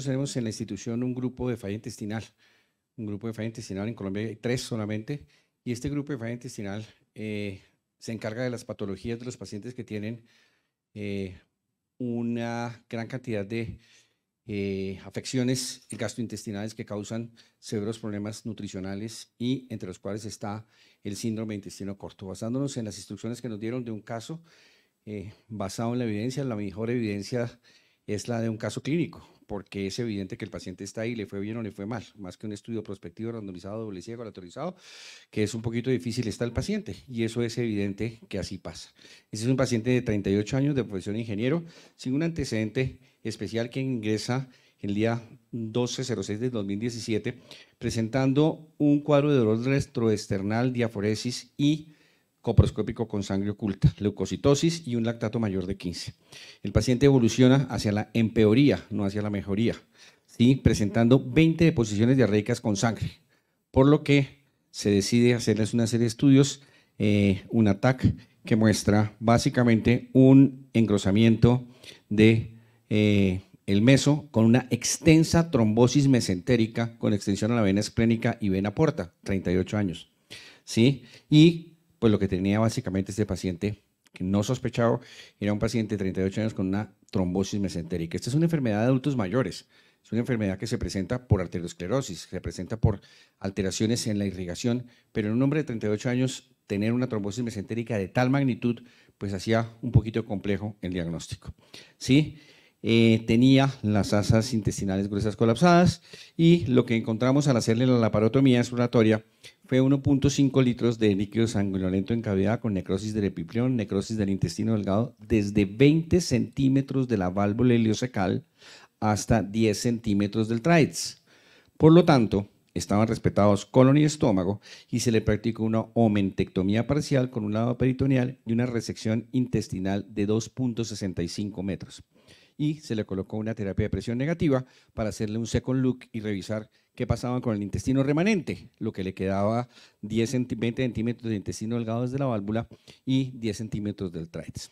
tenemos en la institución un grupo de falla intestinal, un grupo de falla intestinal en Colombia hay tres solamente, y este grupo de falla intestinal eh, se encarga de las patologías de los pacientes que tienen eh, una gran cantidad de eh, afecciones gastrointestinales que causan severos problemas nutricionales y entre los cuales está el síndrome de intestino corto. Basándonos en las instrucciones que nos dieron de un caso, basado en la evidencia, la mejor evidencia es la de un caso clínico porque es evidente que el paciente está ahí, le fue bien o le fue mal, más que un estudio prospectivo randomizado, doble ciego, aleatorizado, que es un poquito difícil está el paciente y eso es evidente que así pasa. Ese es un paciente de 38 años de profesión de ingeniero, sin un antecedente especial que ingresa el día 12.06 de 2017, presentando un cuadro de dolor retroesternal, diaforesis y coproscópico con sangre oculta, leucocitosis y un lactato mayor de 15. El paciente evoluciona hacia la empeoría, no hacia la mejoría, ¿sí? presentando 20 deposiciones diarreicas con sangre, por lo que se decide hacerles una serie de estudios, eh, un ataque que muestra básicamente un engrosamiento de eh, el meso con una extensa trombosis mesentérica con extensión a la vena esplénica y vena porta, 38 años. ¿sí? Y pues lo que tenía básicamente este paciente que no sospechaba, era un paciente de 38 años con una trombosis mesentérica. Esta es una enfermedad de adultos mayores. Es una enfermedad que se presenta por arteriosclerosis, se presenta por alteraciones en la irrigación, pero en un hombre de 38 años tener una trombosis mesentérica de tal magnitud, pues hacía un poquito complejo el diagnóstico. ¿Sí? Eh, tenía las asas intestinales gruesas colapsadas y lo que encontramos al hacerle la laparotomía exploratoria fue 1.5 litros de líquido sanguinolento en cavidad con necrosis del epiplión, necrosis del intestino delgado, desde 20 centímetros de la válvula heliocecal hasta 10 centímetros del traits. Por lo tanto, estaban respetados colon y estómago y se le practicó una omentectomía parcial con un lado peritoneal y una resección intestinal de 2.65 metros y se le colocó una terapia de presión negativa para hacerle un second look y revisar qué pasaba con el intestino remanente, lo que le quedaba 10, 20 centímetros de intestino delgado desde la válvula y 10 centímetros del traites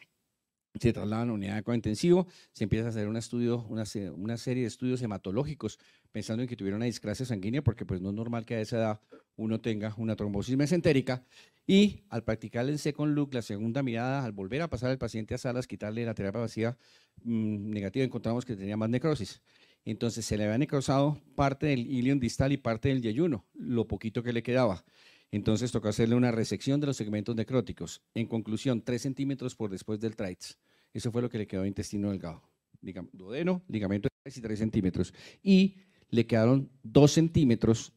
se trasladan a unidad de intensivo, se empieza a hacer un estudio, una, serie de estudios hematológicos pensando en que tuviera una discrasia sanguínea, porque pues no es normal que a esa edad uno tenga una trombosis mesentérica. Y al practicar el second look, la segunda mirada, al volver a pasar al paciente a salas, quitarle la terapia vacía mm, negativa, encontramos que tenía más necrosis. Entonces se le había necrosado parte del ilion distal y parte del yeyuno, lo poquito que le quedaba. Entonces tocó hacerle una resección de los segmentos necróticos. En conclusión, 3 centímetros por después del traits. Eso fue lo que le quedó intestino delgado. Duodeno, ligamento de 3 y 3 centímetros. Y le quedaron dos centímetros,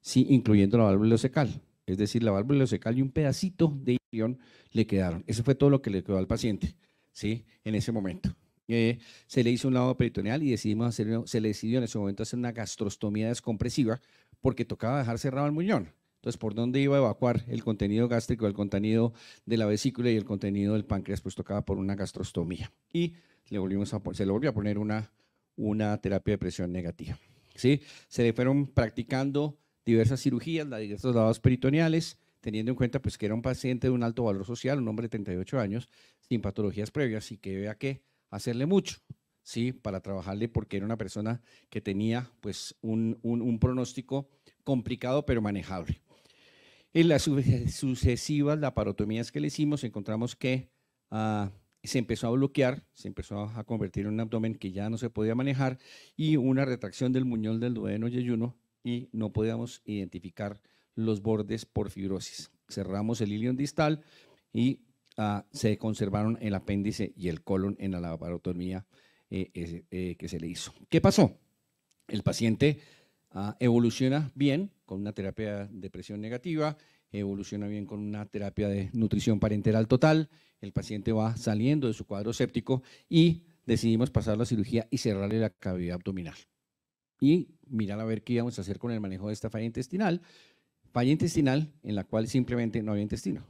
sí, incluyendo la válvula secal. Es decir, la válvula secal y un pedacito de irión le quedaron. Eso fue todo lo que le quedó al paciente, ¿sí? En ese momento. Eh, se le hizo un lavado peritoneal y decidimos hacer, se le decidió en ese momento hacer una gastrostomía descompresiva porque tocaba dejar cerrado el muñón. Entonces, ¿por dónde iba a evacuar el contenido gástrico, el contenido de la vesícula y el contenido del páncreas? Pues tocaba por una gastrostomía. Y le volvimos a, se le volvió a poner una, una terapia de presión negativa. Se le fueron practicando diversas cirugías, diversos lavados peritoneales, teniendo en cuenta pues, que era un paciente de un alto valor social, un hombre de 38 años, sin patologías previas y que había que hacerle mucho. Sí, para trabajarle porque era una persona que tenía pues un, pronóstico complicado pero manejable. En las sucesivas laparotomías que le hicimos encontramos que ah, se empezó a bloquear, se empezó a convertir en un abdomen que ya no se podía manejar y una retracción del muñón del duodeno yeyuno y no podíamos identificar los bordes por fibrosis. Cerramos el ilion distal y ah, se conservaron el apéndice y el colon en la laparotomía eh, eh, que se le hizo. ¿Qué pasó? El paciente ah, evoluciona bien con una terapia de presión negativa, evoluciona bien con una terapia de nutrición parenteral total, el paciente va saliendo de su cuadro séptico y decidimos pasar la cirugía y cerrarle la cavidad abdominal. Y mirar a ver qué íbamos a hacer con el manejo de esta falla intestinal, falla intestinal en la cual simplemente no había intestino.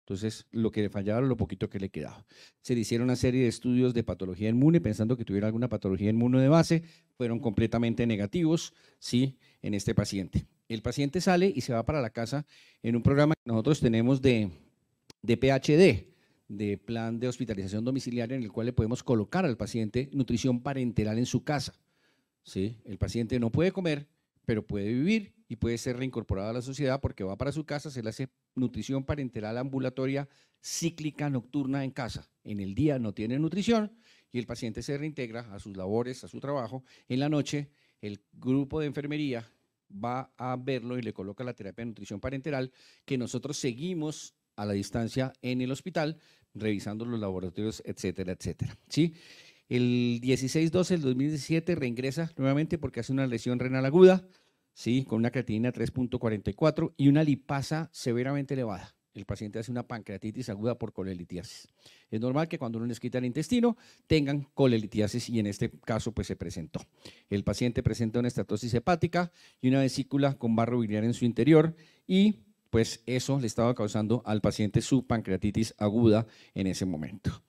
Entonces, lo que le fallaba era lo poquito que le quedaba. Se le hicieron una serie de estudios de patología inmune, pensando que tuviera alguna patología inmune de base, fueron completamente negativos, sí, en este paciente. El paciente sale y se va para la casa en un programa que nosotros tenemos de, PHD, de plan de hospitalización domiciliaria, en el cual le podemos colocar al paciente nutrición parenteral en su casa. ¿sí? El paciente no puede comer, pero puede vivir y puede ser reincorporado a la sociedad porque va para su casa, se le hace nutrición parenteral ambulatoria cíclica nocturna en casa. En el día no tiene nutrición y el paciente se reintegra a sus labores, a su trabajo. En la noche, el grupo de enfermería va a verlo y le coloca la terapia de nutrición parenteral, que nosotros seguimos a la distancia en el hospital, revisando los laboratorios, etcétera, etcétera. ¿Sí? El 16-12 del 2017 reingresa nuevamente porque hace una lesión renal aguda, ¿sí? con una creatinina 3.44 y una lipasa severamente elevada el paciente hace una pancreatitis aguda por colelitiasis. Es normal que cuando uno les quita el intestino tengan colelitiasis y en este caso pues se presentó. El paciente presenta una estatosis hepática y una vesícula con barro biliar en su interior y pues eso le estaba causando al paciente su pancreatitis aguda en ese momento.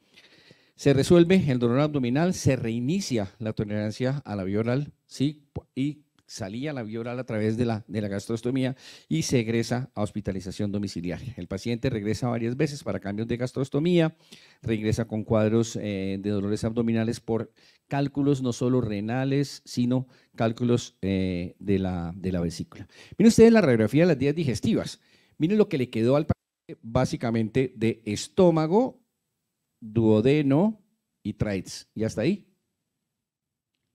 Se resuelve el dolor abdominal, se reinicia la tolerancia a la bioral, ¿sí? Y salía la vía oral a través de la, gastrostomía y se egresa a hospitalización domiciliaria. El paciente regresa varias veces para cambios de gastrostomía, regresa con cuadros eh, de dolores abdominales por cálculos no solo renales, sino cálculos eh, de, la, de la vesícula. Miren ustedes la radiografía de las vías digestivas. Miren lo que le quedó al paciente básicamente de estómago, duodeno y traits. Y hasta ahí.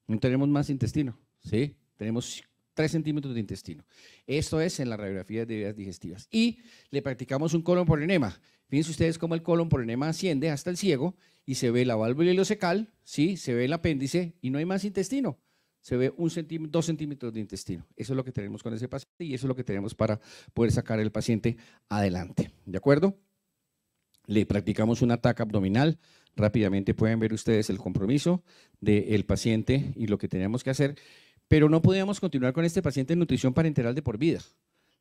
No tenemos más intestino, ¿sí? Tenemos 3 centímetros de intestino. Esto es en la radiografía de vías digestivas. Y le practicamos un colon por enema. Fíjense ustedes cómo el colon por enema asciende hasta el ciego y se ve la válvula ileocecal, ¿sí? se ve el apéndice y no hay más intestino. Se ve un dos centímetros de intestino. Eso es lo que tenemos con ese paciente y eso es lo que tenemos para poder sacar el paciente adelante. ¿De acuerdo? Le practicamos un ataque abdominal rápidamente pueden ver ustedes el compromiso del paciente y lo que tenemos que hacer pero no podíamos continuar con este paciente en nutrición parenteral de por vida.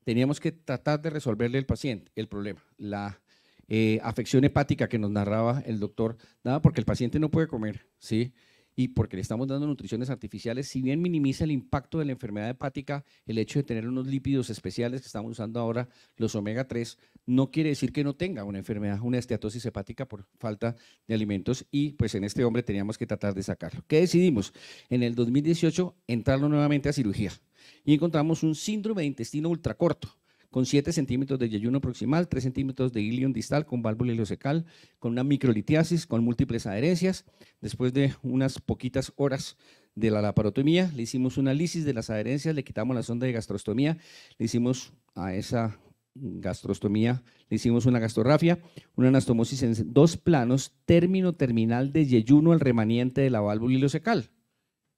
Teníamos que tratar de resolverle el paciente el problema, la eh, afección hepática que nos narraba el doctor, nada porque el paciente no puede comer, ¿sí? sí y porque le estamos dando nutriciones artificiales, si bien minimiza el impacto de la enfermedad hepática, el hecho de tener unos lípidos especiales que estamos usando ahora, los omega 3, no quiere decir que no tenga una enfermedad, una esteatosis hepática por falta de alimentos y pues en este hombre teníamos que tratar de sacarlo. ¿Qué decidimos? En el 2018 entrarlo nuevamente a cirugía y encontramos un síndrome de intestino ultracorto con 7 centímetros de yeyuno proximal, 3 centímetros de ilion distal con válvula ileocecal, con una microlitiasis, con múltiples adherencias. Después de unas poquitas horas de la laparotomía, le hicimos una lisis de las adherencias, le quitamos la sonda de gastrostomía, le hicimos a esa gastrostomía, le hicimos una gastorrafia, una anastomosis en dos planos, término terminal de yeyuno al remaniente de la válvula ileocecal.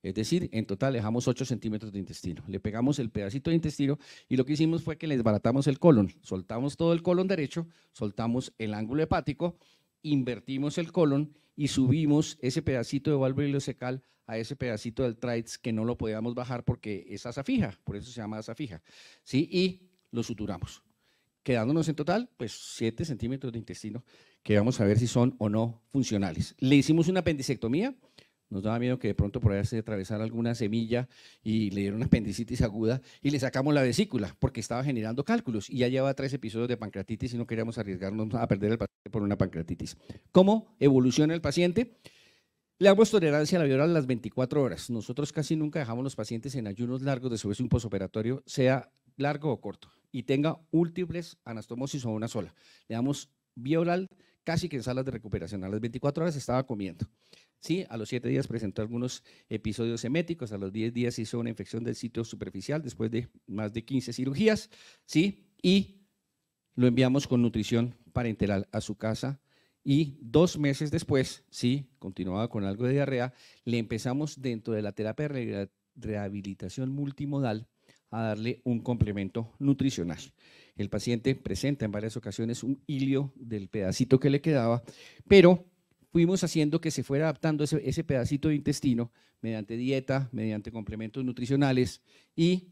Es decir, en total dejamos 8 centímetros de intestino. Le pegamos el pedacito de intestino y lo que hicimos fue que le desbaratamos el colon. Soltamos todo el colon derecho, soltamos el ángulo hepático, invertimos el colon y subimos ese pedacito de válvula secal a ese pedacito del trites que no lo podíamos bajar porque es asa fija, por eso se llama asa fija. ¿sí? Y lo suturamos, quedándonos en total pues 7 centímetros de intestino que vamos a ver si son o no funcionales. Le hicimos una apendicectomía nos daba miedo que de pronto por ahí se alguna semilla y le dieron una apendicitis aguda y le sacamos la vesícula porque estaba generando cálculos y ya llevaba tres episodios de pancreatitis y no queríamos arriesgarnos a perder el paciente por una pancreatitis. ¿Cómo evoluciona el paciente? Le damos tolerancia a la a las 24 horas. Nosotros casi nunca dejamos los pacientes en ayunos largos su vez un posoperatorio, sea largo o corto, y tenga múltiples anastomosis o una sola. Le damos oral, casi que en salas de recuperación. A las 24 horas estaba comiendo. Sí, a los 7 días presentó algunos episodios seméticos, a los 10 días hizo una infección del sitio superficial después de más de 15 cirugías, ¿sí? Y lo enviamos con nutrición parenteral a su casa y dos meses después, sí, continuaba con algo de diarrea, le empezamos dentro de la terapia de rehabilitación multimodal a darle un complemento nutricional. El paciente presenta en varias ocasiones un hilio del pedacito que le quedaba, pero fuimos haciendo que se fuera adaptando ese, pedacito de intestino mediante dieta, mediante complementos nutricionales y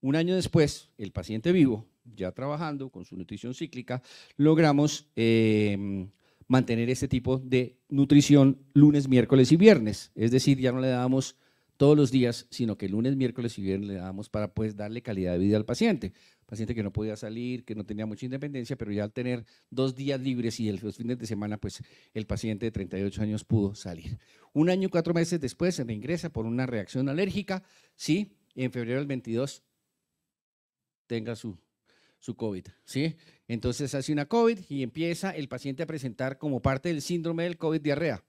un año después, el paciente vivo, ya trabajando con su nutrición cíclica, logramos em, mantener este tipo de nutrición lunes, miércoles y viernes. Es decir, ya no le dábamos todos los días, sino que el lunes, miércoles y viernes le damos para pues darle calidad de vida al paciente. Paciente que no podía salir, que no tenía mucha independencia, pero ya al tener dos días libres y el, los fines de semana, pues el paciente de 38 años pudo salir. Un año y cuatro meses después se reingresa por una reacción alérgica, sí, en febrero del 22 tenga su, su COVID, ¿sí? Entonces hace una COVID y empieza el paciente a presentar como parte del síndrome del COVID diarrea,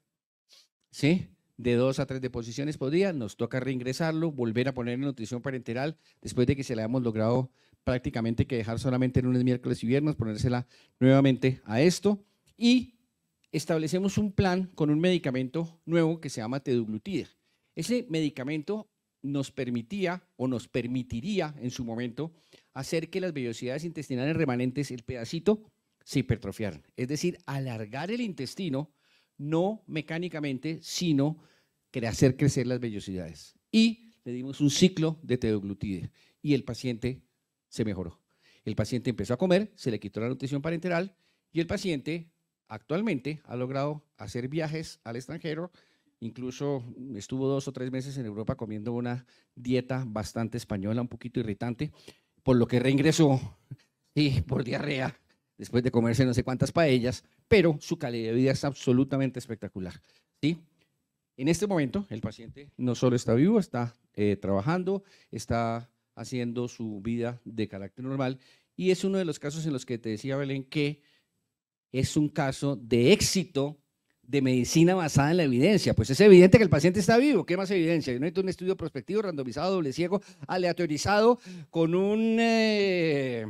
¿sí? de dos a tres deposiciones posiciones Nos toca reingresarlo, volver a poner en nutrición parenteral después de que se la hemos logrado prácticamente que dejar solamente lunes, miércoles y viernes, ponérsela nuevamente a esto. Y establecemos un plan con un medicamento nuevo que se llama teduglutida. Ese medicamento nos permitía o nos permitiría en su momento hacer que las velocidades intestinales remanentes, el pedacito, se hipertrofiaran. Es decir, alargar el intestino, no mecánicamente, sino hacer crecer las vellosidades. Y le dimos un ciclo de teoglutide y el paciente se mejoró. El paciente empezó a comer, se le quitó la nutrición parenteral y el paciente actualmente ha logrado hacer viajes al extranjero. Incluso estuvo dos o tres meses en Europa comiendo una dieta bastante española, un poquito irritante, por lo que reingresó, y por diarrea, después de comerse no sé cuántas paellas, pero su calidad de vida es absolutamente espectacular. ¿sí? En este momento, el paciente no solo está vivo, está eh, trabajando, está haciendo su vida de carácter normal y es uno de los casos en los que te decía Belén que es un caso de éxito de medicina basada en la evidencia. Pues es evidente que el paciente está vivo. ¿Qué más evidencia? Yo hecho un estudio prospectivo, randomizado, doble ciego, aleatorizado, con un eh,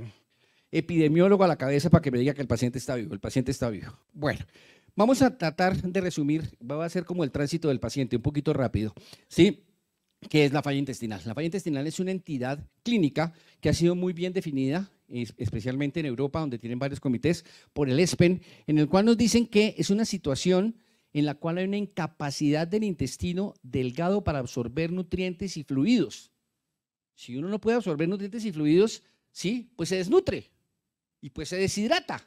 epidemiólogo a la cabeza para que me diga que el paciente está vivo. El paciente está vivo. Bueno, Vamos a tratar de resumir, va a ser como el tránsito del paciente, un poquito rápido, ¿sí? ¿Qué es la falla intestinal? La falla intestinal es una entidad clínica que ha sido muy bien definida, especialmente en Europa, donde tienen varios comités, por el ESPEN, en el cual nos dicen que es una situación en la cual hay una incapacidad del intestino delgado para absorber nutrientes y fluidos. Si uno no puede absorber nutrientes y fluidos, sí, pues se desnutre y pues se deshidrata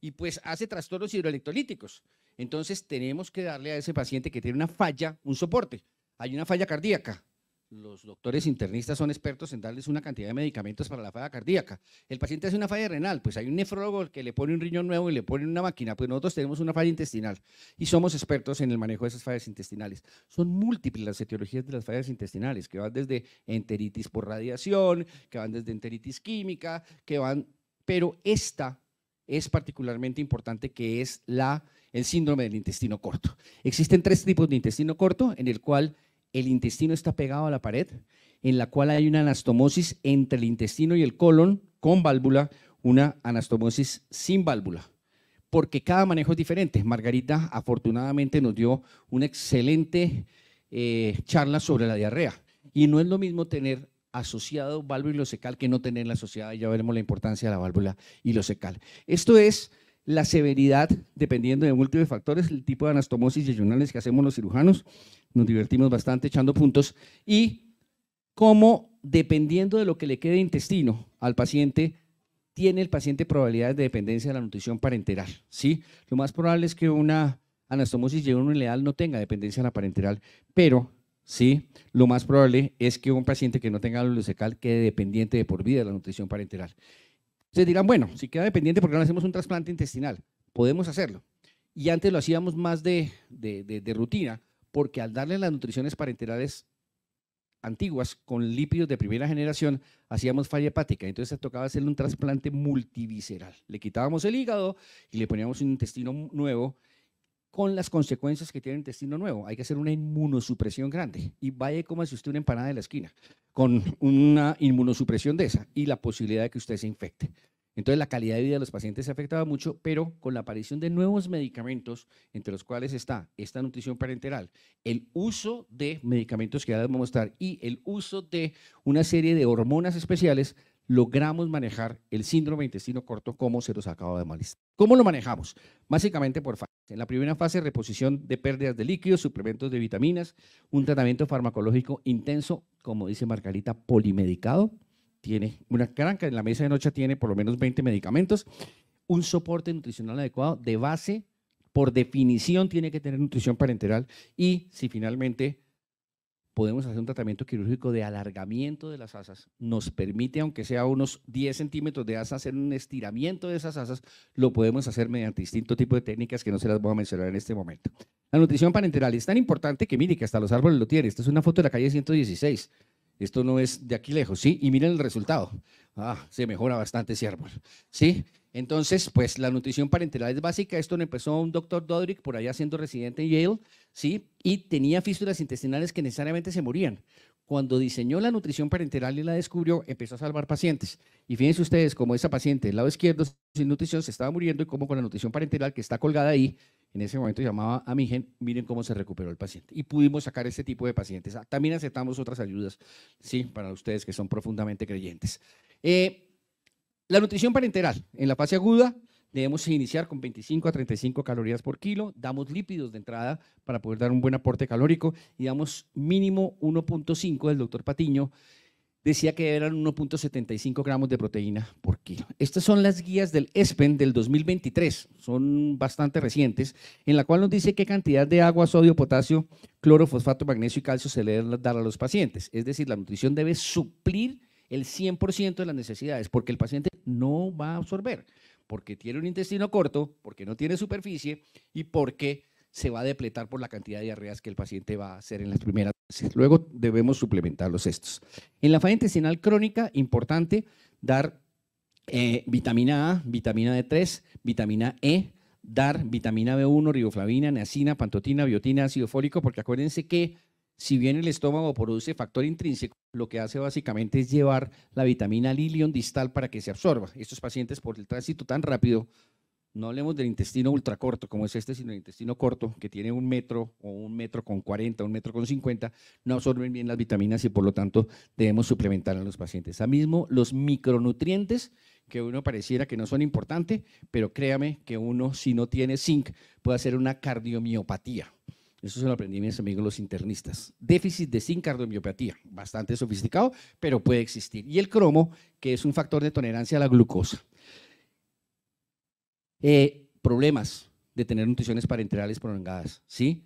y pues hace trastornos hidroelectrolíticos. Entonces tenemos que darle a ese paciente que tiene una falla un soporte. Hay una falla cardíaca. Los doctores internistas son expertos en darles una cantidad de medicamentos para la falla cardíaca. El paciente hace una falla renal, pues hay un nefrólogo que le pone un riñón nuevo y le pone una máquina, pues nosotros tenemos una falla intestinal y somos expertos en el manejo de esas fallas intestinales. Son múltiples las etiologías de las fallas intestinales, que van desde enteritis por radiación, que van desde enteritis química, que van, pero esta es particularmente importante, que es la, el síndrome del intestino corto. Existen tres tipos de intestino corto, en el cual el intestino está pegado a la pared, en la cual hay una anastomosis entre el intestino y el colon con válvula, una anastomosis sin válvula, porque cada manejo es diferente. Margarita afortunadamente nos dio una excelente eh, charla sobre la diarrea y no es lo mismo tener asociado válvula ilocecal que no tener la asociada Y ya veremos la importancia de la válvula ilocecal. Esto es la severidad, dependiendo de múltiples factores, el tipo de anastomosis yeyunales que hacemos los cirujanos. Nos divertimos bastante echando puntos. Y cómo, dependiendo de lo que le quede intestino al paciente, tiene el paciente probabilidades de dependencia de la nutrición parenteral. ¿sí? Lo más probable es que una anastomosis leal no tenga dependencia de la parenteral, pero ¿sí? lo más probable es que un paciente que no tenga glucosecal quede dependiente de por vida de la nutrición parenteral. Ustedes dirán, bueno, si queda dependiente, ¿por qué no hacemos un trasplante intestinal? Podemos hacerlo. Y antes lo hacíamos más de, rutina, porque al darle las nutriciones parenterales antiguas con lípidos de primera generación, hacíamos falla hepática. Entonces se tocaba hacerle un trasplante multivisceral. Le quitábamos el hígado y le poníamos un intestino nuevo con las consecuencias que tiene el intestino nuevo. Hay que hacer una inmunosupresión grande. Y vaya como si usted una empanada de la esquina, con una inmunosupresión de esa y la posibilidad de que usted se infecte. Entonces la calidad de vida de los pacientes se afectaba mucho, pero con la aparición de nuevos medicamentos, entre los cuales está esta nutrición parenteral, el uso de medicamentos que ya vamos mostrar y el uso de una serie de hormonas especiales, logramos manejar el síndrome de intestino corto como se los acaba de malestar. ¿Cómo lo manejamos? Básicamente por en la primera fase, reposición de pérdidas de líquidos, suplementos de vitaminas, un tratamiento farmacológico intenso, como dice Margarita, polimedicado. Tiene una cranca en la mesa de noche, tiene por lo menos 20 medicamentos, un soporte nutricional adecuado de base, por definición tiene que tener nutrición parenteral y si finalmente podemos hacer un tratamiento quirúrgico de alargamiento de las asas. Nos permite, aunque sea unos 10 centímetros de asa, hacer un estiramiento de esas asas. Lo podemos hacer mediante distinto tipo de técnicas que no se las voy a mencionar en este momento. La nutrición parenteral es tan importante que mire que hasta los árboles lo tienen. Esta es una foto de la calle 116. Esto no es de aquí lejos, ¿sí? Y miren el resultado. Ah, se mejora bastante ese árbol, ¿sí? Entonces, pues la nutrición parenteral es básica. Esto lo empezó un doctor Dodrick por allá siendo residente en Yale, ¿sí? Y tenía fístulas intestinales que necesariamente se morían. Cuando diseñó la nutrición parenteral y la descubrió, empezó a salvar pacientes. Y fíjense ustedes cómo esa paciente del lado izquierdo sin nutrición se estaba muriendo y cómo con la nutrición parenteral que está colgada ahí, en ese momento llamaba a mi gen, miren cómo se recuperó el paciente. Y pudimos sacar ese tipo de pacientes. Ah, también aceptamos otras ayudas, ¿sí? Para ustedes que son profundamente creyentes. Eh, la nutrición parenteral. En la fase aguda debemos iniciar con 25 a 35 calorías por kilo, damos lípidos de entrada para poder dar un buen aporte calórico y damos mínimo 1.5 el doctor Patiño. Decía que eran 1.75 gramos de proteína por kilo. Estas son las guías del ESPEN del 2023, son bastante recientes, en la cual nos dice qué cantidad de agua, sodio, potasio, cloro, fosfato, magnesio y calcio se le debe dar a los pacientes. Es decir, la nutrición debe suplir el 100% de las necesidades, porque el paciente no va a absorber, porque tiene un intestino corto, porque no tiene superficie y porque se va a depletar por la cantidad de diarreas que el paciente va a hacer en las primeras Luego debemos suplementarlos estos. En la fase intestinal crónica, importante dar eh, vitamina A, vitamina D3, vitamina E, dar vitamina B1, riboflavina, neacina, pantotina, biotina, ácido fólico, porque acuérdense que si bien el estómago produce factor intrínseco, lo que hace básicamente es llevar la vitamina lilion distal para que se absorba. Estos pacientes por el tránsito tan rápido, no hablemos del intestino ultracorto como es este, sino el intestino corto que tiene un metro o un metro con 40, un metro con 50, no absorben bien las vitaminas y por lo tanto debemos suplementar a los pacientes. A mismo los micronutrientes que uno pareciera que no son importantes, pero créame que uno si no tiene zinc puede hacer una cardiomiopatía eso se lo aprendí mis amigos los internistas. Déficit de zinc bastante sofisticado, pero puede existir. Y el cromo, que es un factor de tolerancia a la glucosa. Eh, problemas de tener nutriciones parenterales prolongadas, ¿sí?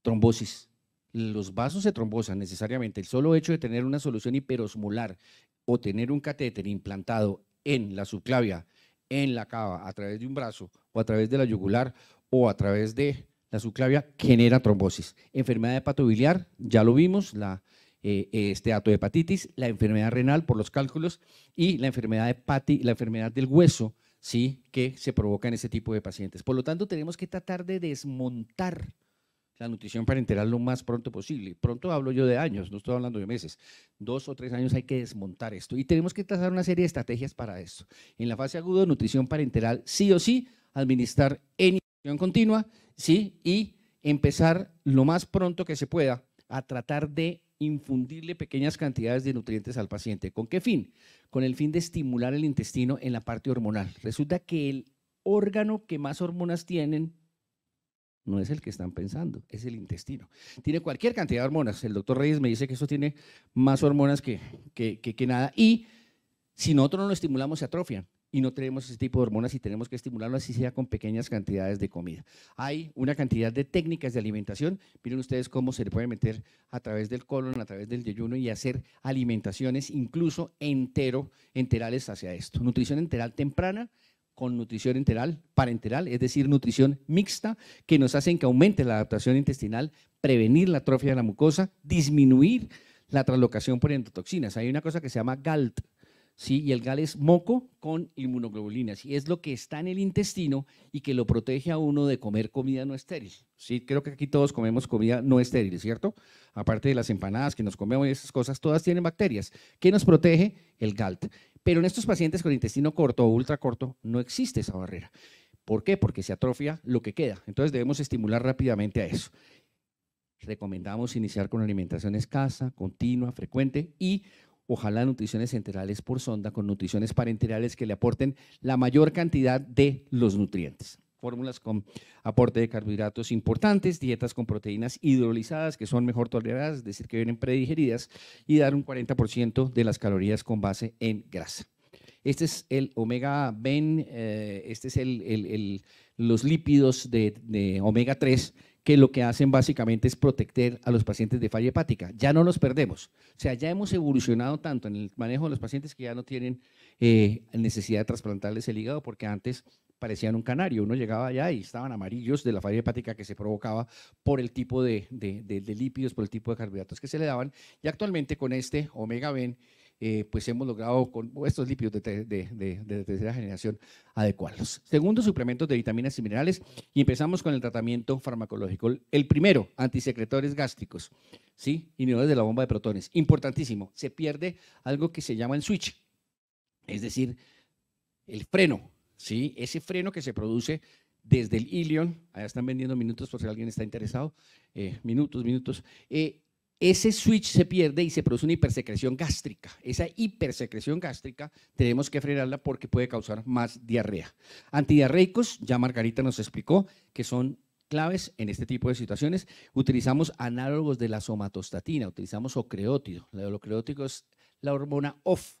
Trombosis. Los vasos se trombosan necesariamente. El solo hecho de tener una solución hiperosmolar o tener un catéter implantado en la subclavia, en la cava, a través de un brazo o a través de la yugular o a través de la subclavia genera trombosis. Enfermedad hepatobiliar, ya lo vimos, la eh, este de hepatitis. la enfermedad renal por los cálculos y la enfermedad, hepati, la enfermedad del hueso, ¿sí? que se provoca en ese tipo de pacientes. Por lo tanto, tenemos que tratar de desmontar la nutrición parenteral lo más pronto posible. Pronto hablo yo de años, no estoy hablando de meses. Dos o tres años hay que desmontar esto y tenemos que trazar una serie de estrategias para esto. En la fase aguda, nutrición parenteral, sí o sí, administrar en continua, ¿sí? Y empezar lo más pronto que se pueda a tratar de infundirle pequeñas cantidades de nutrientes al paciente. ¿Con qué fin? Con el fin de estimular el intestino en la parte hormonal. Resulta que el órgano que más hormonas tienen no es el que están pensando, es el intestino. Tiene cualquier cantidad de hormonas. El doctor Reyes me dice que eso tiene más hormonas que, que, que nada. Y si nosotros no lo estimulamos, se atrofian y no tenemos ese tipo de hormonas y tenemos que estimularlo así sea con pequeñas cantidades de comida. Hay una cantidad de técnicas de alimentación. Miren ustedes cómo se le puede meter a través del colon, a través del ayuno y hacer alimentaciones incluso entero, enterales hacia esto. Nutrición enteral temprana con nutrición enteral, parenteral, es decir, nutrición mixta, que nos hacen que aumente la adaptación intestinal, prevenir la atrofia de la mucosa, disminuir la traslocación por endotoxinas. Hay una cosa que se llama GALT, ¿sí? y el gal es moco con inmunoglobulinas. Y es lo que está en el intestino y que lo protege a uno de comer comida no estéril. ¿sí? Creo que aquí todos comemos comida no estéril, ¿cierto? Aparte de las empanadas que nos comemos y esas cosas, todas tienen bacterias. ¿Qué nos protege? El GALT. Pero en estos pacientes con intestino corto o ultra corto no existe esa barrera. ¿Por qué? Porque se atrofia lo que queda. Entonces debemos estimular rápidamente a eso. Recomendamos iniciar con alimentación escasa, continua, frecuente y ojalá nutriciones enterales por sonda con nutriciones parenterales que le aporten la mayor cantidad de los nutrientes. Fórmulas con aporte de carbohidratos importantes, dietas con proteínas hidrolizadas que son mejor toleradas, es decir, que vienen predigeridas, y dar un 40% de las calorías con base en grasa. Este es el omega ben, eh, este es los lípidos de, de omega 3 que lo que hacen básicamente es proteger a los pacientes de falla hepática. Ya no los perdemos. O sea, ya hemos evolucionado tanto en el manejo de los pacientes que ya no tienen eh, necesidad de trasplantarles el hígado porque antes parecían un canario. Uno llegaba allá y estaban amarillos de la falla hepática que se provocaba por el tipo de, de lípidos, por el tipo de carbohidratos que se le daban. Y actualmente con este omega-ben eh, pues hemos logrado con estos lípidos de, tercera generación adecuarlos. Segundo, suplementos de vitaminas y minerales y empezamos con el tratamiento farmacológico. El primero, antisecretores gástricos, ¿sí? Inhibidores de la bomba de protones. Importantísimo, se pierde algo que se llama el switch, es decir, el freno, ¿sí? Ese freno que se produce desde el Ilion, allá están vendiendo minutos por si alguien está interesado, eh, minutos, minutos, eh, ese switch se pierde y se produce una hipersecreción gástrica. Esa hipersecreción gástrica tenemos que frenarla porque puede causar más diarrea. Antidiarreicos, ya Margarita nos explicó que son claves en este tipo de situaciones. Utilizamos análogos de la somatostatina, utilizamos ocreótido. El ocreótido es la hormona OFF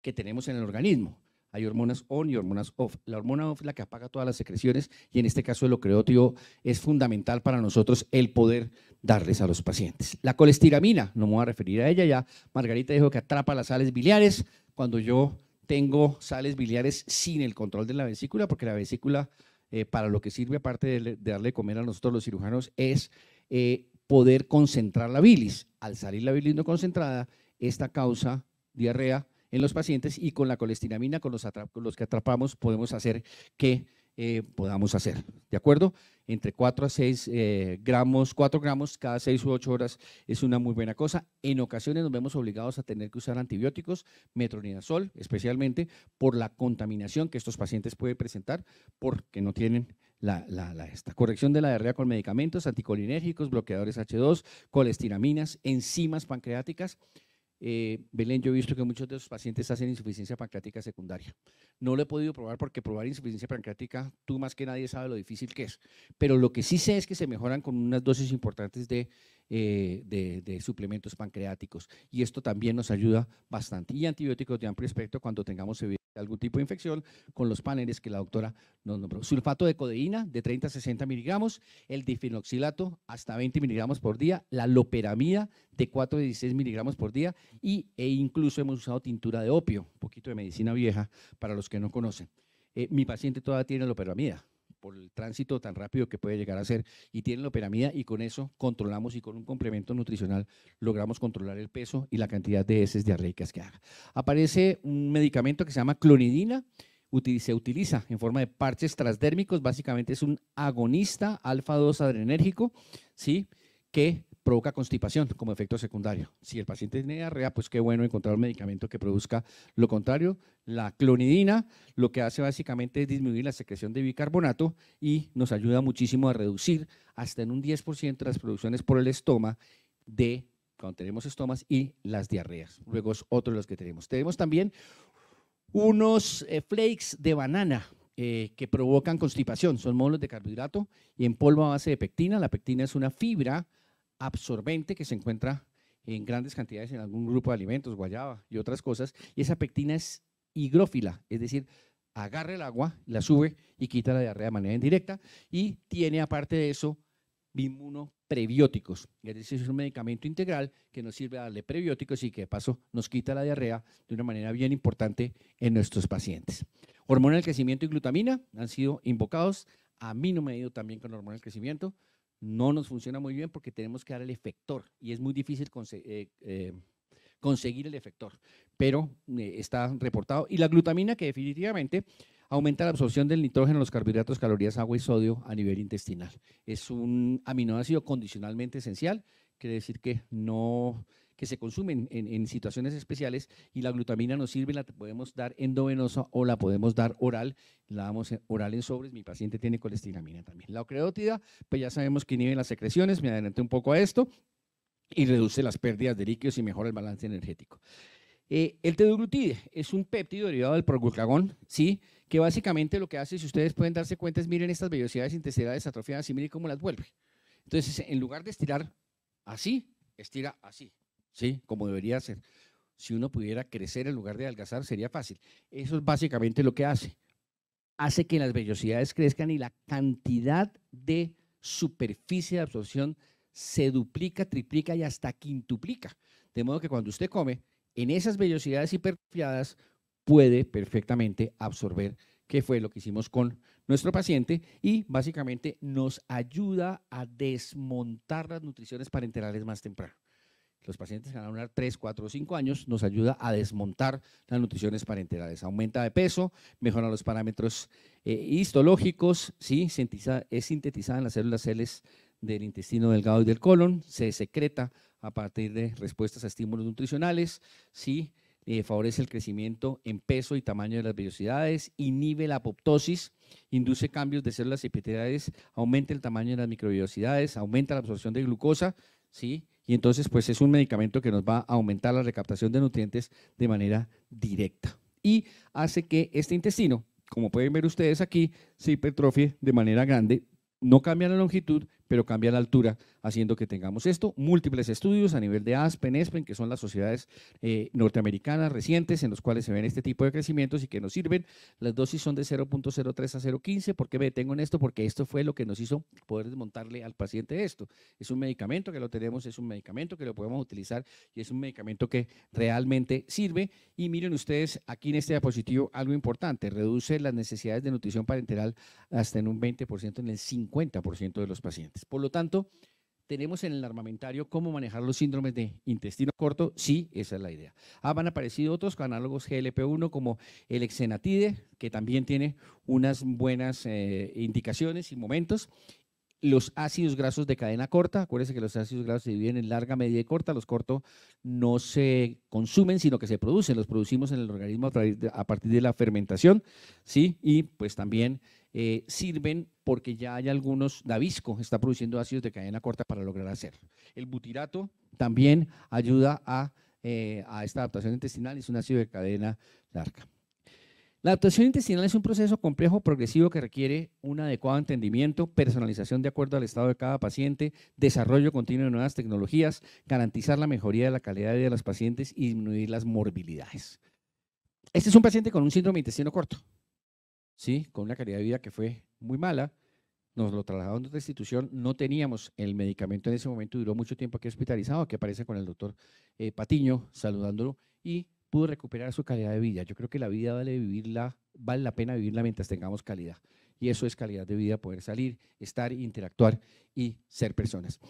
que tenemos en el organismo. Hay hormonas on y hormonas off. La hormona off es la que apaga todas las secreciones y en este caso el ocreótido es fundamental para nosotros el poder darles a los pacientes. La colestiramina, no me voy a referir a ella ya. Margarita dijo que atrapa las sales biliares cuando yo tengo sales biliares sin el control de la vesícula, porque la vesícula eh, para lo que sirve aparte de, darle comer a nosotros los cirujanos es eh, poder concentrar la bilis. Al salir la bilis no concentrada, esta causa diarrea en los pacientes y con la colestinamina, con los, que atrapamos, podemos hacer que eh, podamos hacer, ¿de acuerdo? Entre 4 a 6 eh, gramos, 4 gramos cada 6 u 8 horas es una muy buena cosa. En ocasiones nos vemos obligados a tener que usar antibióticos, metronidazol, especialmente por la contaminación que estos pacientes pueden presentar porque no tienen la, esta. Corrección de la diarrea con medicamentos anticolinérgicos, bloqueadores H2, colestinaminas, enzimas pancreáticas, eh, Belén, yo he visto que muchos de esos pacientes hacen insuficiencia pancreática secundaria. No lo he podido probar porque probar insuficiencia pancreática, tú más que nadie sabes lo difícil que es. Pero lo que sí sé es que se mejoran con unas dosis importantes de eh, de, suplementos pancreáticos. Y esto también nos ayuda bastante. Y antibióticos de amplio espectro cuando tengamos algún tipo de infección con los paneles que la doctora nos nombró. Sulfato de codeína de 30 a 60 miligramos, el difenoxilato hasta 20 miligramos por día, la loperamida de 4 a 16 miligramos por día y, e incluso hemos usado tintura de opio, un poquito de medicina vieja para los que no conocen. Eh, mi paciente todavía tiene loperamida, por el tránsito tan rápido que puede llegar a ser y tienen peramida y con eso controlamos y con un complemento nutricional logramos controlar el peso y la cantidad de heces diarreicas que haga. Aparece un medicamento que se llama clonidina, se utiliza en forma de parches transdérmicos, básicamente es un agonista alfa-2 adrenérgico, ¿sí? que provoca constipación como efecto secundario. Si el paciente tiene diarrea, pues qué bueno encontrar un medicamento que produzca lo contrario. La clonidina lo que hace básicamente es disminuir la secreción de bicarbonato y nos ayuda muchísimo a reducir hasta en un 10% las producciones por el estoma de cuando tenemos estomas y las diarreas. Luego es otro de los que tenemos. Tenemos también unos eh, flakes de banana eh, que provocan constipación. Son módulos de carbohidrato y en polvo a base de pectina. La pectina es una fibra absorbente que se encuentra en grandes cantidades en algún grupo de alimentos, guayaba y otras cosas. Y esa pectina es higrófila, es decir, agarra el agua, la sube y quita la diarrea de manera indirecta. Y tiene, aparte de eso, inmunoprebióticos. Es decir, es un medicamento integral que nos sirve a darle prebióticos y que de paso nos quita la diarrea de una manera bien importante en nuestros pacientes. Hormona del crecimiento y glutamina han sido invocados. A mí no también con hormona del crecimiento no nos funciona muy bien porque tenemos que dar el efector y es muy difícil eh, eh, conseguir el efector, pero eh, está reportado. Y la glutamina que definitivamente aumenta la absorción del nitrógeno, los carbohidratos, calorías, agua y sodio a nivel intestinal. Es un aminoácido condicionalmente esencial, quiere decir que no que se consumen en, situaciones especiales y la glutamina nos sirve, la podemos dar endovenosa o la podemos dar oral, la damos oral en sobres, mi paciente tiene colestinamina también. La ocreótida, pues ya sabemos que inhibe las secreciones, me adelanté un poco a esto, y reduce las pérdidas de líquidos y mejora el balance energético. Eh, el teduglutide es un péptido derivado del proglucagón, ¿sí? que básicamente lo que hace, si ustedes pueden darse cuenta, es miren estas vellosidades intensidades atrofiadas y miren cómo las vuelve. Entonces, en lugar de estirar así, estira así. ¿sí? Como debería ser. Si uno pudiera crecer en lugar de algazar, sería fácil. Eso es básicamente lo que hace. Hace que las vellosidades crezcan y la cantidad de superficie de absorción se duplica, triplica y hasta quintuplica. De modo que cuando usted come, en esas vellosidades hiperfiadas puede perfectamente absorber, que fue lo que hicimos con nuestro paciente, y básicamente nos ayuda a desmontar las nutriciones parenterales más temprano los pacientes que van a durar 3, 4 o 5 años, nos ayuda a desmontar las nutriciones parenterales. Aumenta de peso, mejora los parámetros eh, histológicos, ¿sí? es sintetizada en las células celes del intestino delgado y del colon, se secreta a partir de respuestas a estímulos nutricionales, ¿sí? Eh, favorece el crecimiento en peso y tamaño de las vellosidades, inhibe la apoptosis, induce cambios de células epiteliales, aumenta el tamaño de las microvellosidades, aumenta la absorción de glucosa, ¿sí? y entonces pues es un medicamento que nos va a aumentar la recaptación de nutrientes de manera directa y hace que este intestino, como pueden ver ustedes aquí, se hipertrofie de manera grande, no cambia la longitud, pero cambia la altura, haciendo que tengamos esto. Múltiples estudios a nivel de ASPEN, ESPEN, que son las sociedades eh, norteamericanas recientes en los cuales se ven este tipo de crecimientos y que nos sirven. Las dosis son de 0.03 a 0.15. ¿Por qué me detengo en esto? Porque esto fue lo que nos hizo poder desmontarle al paciente esto. Es un medicamento que lo tenemos, es un medicamento que lo podemos utilizar y es un medicamento que realmente sirve. Y miren ustedes aquí en este diapositivo algo importante, reduce las necesidades de nutrición parenteral hasta en un 20%, en el 50% de los pacientes. Por lo tanto, tenemos en el armamentario cómo manejar los síndromes de intestino corto. Sí, esa es la idea. Ah, han aparecido otros análogos GLP-1 como el exenatide, que también tiene unas buenas eh, indicaciones y momentos. Los ácidos grasos de cadena corta, acuérdense que los ácidos grasos se dividen en larga, media y corta. Los cortos no se consumen, sino que se producen. Los producimos en el organismo a, partir de la fermentación, ¿sí? Y pues también eh, sirven porque ya hay algunos, Davisco está produciendo ácidos de cadena corta para lograr hacer. El butirato también ayuda a, eh, a esta adaptación intestinal, es un ácido de cadena larga. La adaptación intestinal es un proceso complejo, progresivo, que requiere un adecuado entendimiento, personalización de acuerdo al estado de cada paciente, desarrollo continuo de nuevas tecnologías, garantizar la mejoría de la calidad de vida de los pacientes y disminuir las morbilidades. Este es un paciente con un síndrome de intestino corto. ¿sí? con una calidad de vida que fue muy mala. Nos lo trasladaron a otra institución, no teníamos el medicamento en ese momento, duró mucho tiempo aquí hospitalizado, que aparece con el doctor eh, Patiño saludándolo y pudo recuperar su calidad de vida. Yo creo que la vida vale, vivirla, vale la pena vivirla mientras tengamos calidad. Y eso es calidad de vida, poder salir, estar, interactuar y ser personas.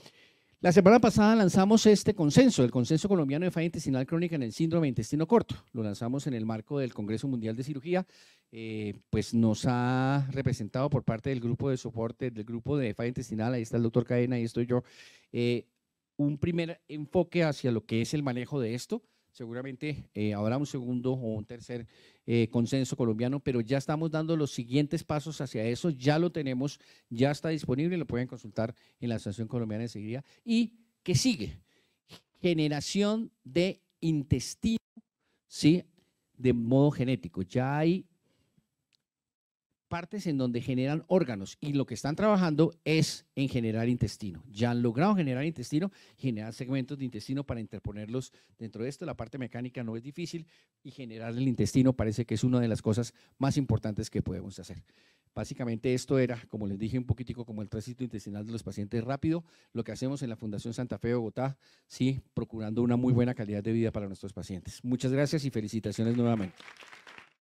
La semana pasada lanzamos este consenso, el Consenso Colombiano de Falla Intestinal Crónica en el Síndrome Intestino Corto. Lo lanzamos en el marco del Congreso Mundial de Cirugía. Eh, pues nos ha representado por parte del grupo de soporte, del grupo de falla intestinal, ahí está el doctor Cadena, ahí estoy yo, eh, un primer enfoque hacia lo que es el manejo de esto seguramente eh, habrá un segundo o un tercer eh, consenso colombiano, pero ya estamos dando los siguientes pasos hacia eso, ya lo tenemos, ya está disponible, lo pueden consultar en la Asociación Colombiana de Seguridad. ¿Y que sigue? Generación de intestino, ¿sí? De modo genético. Ya hay partes en donde generan órganos y lo que están trabajando es en generar intestino. Ya han logrado generar intestino, generar segmentos de intestino para interponerlos dentro de esto. La parte mecánica no es difícil y generar el intestino parece que es una de las cosas más importantes que podemos hacer. Básicamente esto era, como les dije un poquitico, como el tránsito intestinal de los pacientes rápido, lo que hacemos en la Fundación Santa Fe de Bogotá, sí, procurando una muy buena calidad de vida para nuestros pacientes. Muchas gracias y felicitaciones nuevamente.